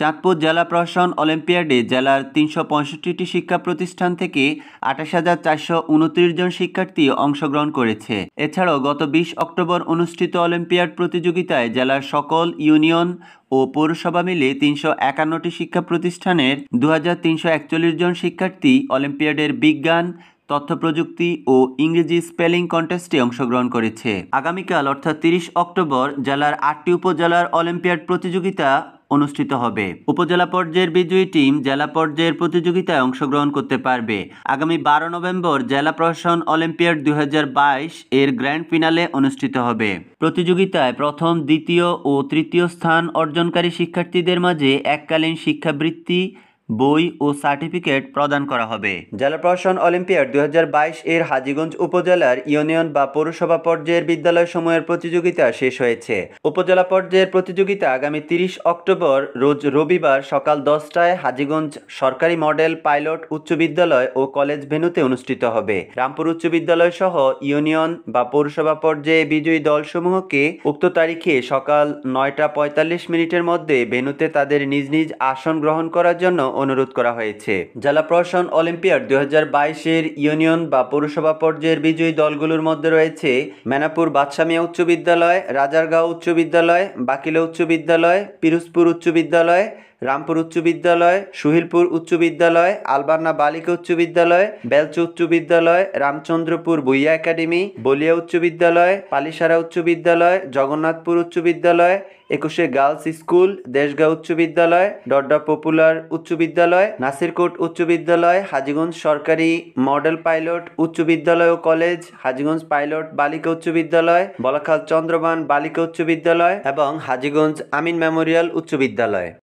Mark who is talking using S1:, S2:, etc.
S1: চাঁদপুর জেলা প্রশাসন অলিম্পিয়াডে জেলার তিনশো পঁয়ষট্টিটি শিক্ষা প্রতিষ্ঠান থেকে আঠাশ হাজার চারশো উনত্রিশ জন শিক্ষার্থী অংশগ্রহণ করেছে এছাড়াও গত বিশ অক্টোবর অনুষ্ঠিত অলিম্পিয়াড প্রতিযোগিতায় জেলার সকল ইউনিয়ন ও পৌরসভা মিলে তিনশো একান্নটি শিক্ষা প্রতিষ্ঠানের দু জন শিক্ষার্থী অলিম্পিয়াডের বিজ্ঞান তথ্য প্রযুক্তি ও ইংরেজি স্পেলিং কন্টেস্টে অংশগ্রহণ করেছে আগামীকাল অর্থাৎ তিরিশ অক্টোবর জেলার আটটি উপজেলার অলিম্পিয়াড প্রতিযোগিতা অনুষ্ঠিত হবে উপজেলা পর্যায়ের বিজয়ী টিম জেলা পর্যায়ের প্রতিযোগিতায় অংশগ্রহণ করতে পারবে আগামী বারো নভেম্বর জেলা প্রশাসন অলিম্পিয়াড দুই এর গ্র্যান্ড ফিনালে অনুষ্ঠিত হবে প্রতিযোগিতায় প্রথম দ্বিতীয় ও তৃতীয় স্থান অর্জনকারী শিক্ষার্থীদের মাঝে এককালীন শিক্ষাবৃত্তি বই ও সার্টিফিকেট প্রদান করা হবে জেলা প্রশাসন অলিম্পিয়াড দু এর হাজিগঞ্জ উপজেলার ইউনিয়ন বা পৌরসভা পর্যায়ের বিদ্যালয় সময়ের প্রতিযোগিতা শেষ হয়েছে উপজেলা পর্যায়ের প্রতিযোগিতা আগামী তিরিশ অক্টোবর রোজ রবিবার সকাল দশটায় হাজিগঞ্জ সরকারি মডেল পাইলট উচ্চ বিদ্যালয় ও কলেজ ভেনুতে অনুষ্ঠিত হবে রামপুর উচ্চ বিদ্যালয় সহ ইউনিয়ন বা পৌরসভা পর্যায়ে বিজয়ী দলসমূহকে উক্ত তারিখে সকাল নয়টা পঁয়তাল্লিশ মিনিটের মধ্যে ভেনুতে তাদের নিজ নিজ আসন গ্রহণ করার জন্য অনুরোধ করা হয়েছে জেলা প্রশাসন অলিম্পিয়াড দু হাজার বাইশের ইউনিয়ন বা পৌরসভা পর্যায়ের বিজয়ী দলগুলোর মধ্যে রয়েছে মেনাপুর বাদশামিয়া উচ্চ বিদ্যালয় রাজারগাঁও উচ্চ বিদ্যালয় বাকিলা উচ্চ বিদ্যালয় পিরোজপুর উচ্চ বিদ্যালয় রামপুর উচ্চ বিদ্যালয় সুহিলপুর উচ্চ বিদ্যালয় আলবান্না বালিকা উচ্চ বিদ্যালয় বেলচ উচ্চ বিদ্যালয় রামচন্দ্রপুর বইয়া একাডেমি বলিয়া উচ্চ বিদ্যালয় পালিসারা উচ্চ বিদ্যালয় জগন্নাথপুর উচ্চ বিদ্যালয় একুশে গার্লস স্কুল দেশগাঁও উচ্চ বিদ্যালয় ডড্ডা পপুলার উচ্চ বিদ্যালয় নাসিরকোট উচ্চ বিদ্যালয় হাজিগঞ্জ সরকারি মডেল পাইলট উচ্চ বিদ্যালয় ও কলেজ হাজিগঞ্জ পাইলট বালিকা উচ্চ বিদ্যালয় বলাখাল চন্দ্রবান বালিকা উচ্চ বিদ্যালয় এবং হাজিগঞ্জ আমিন মেমোরিয়াল উচ্চ বিদ্যালয়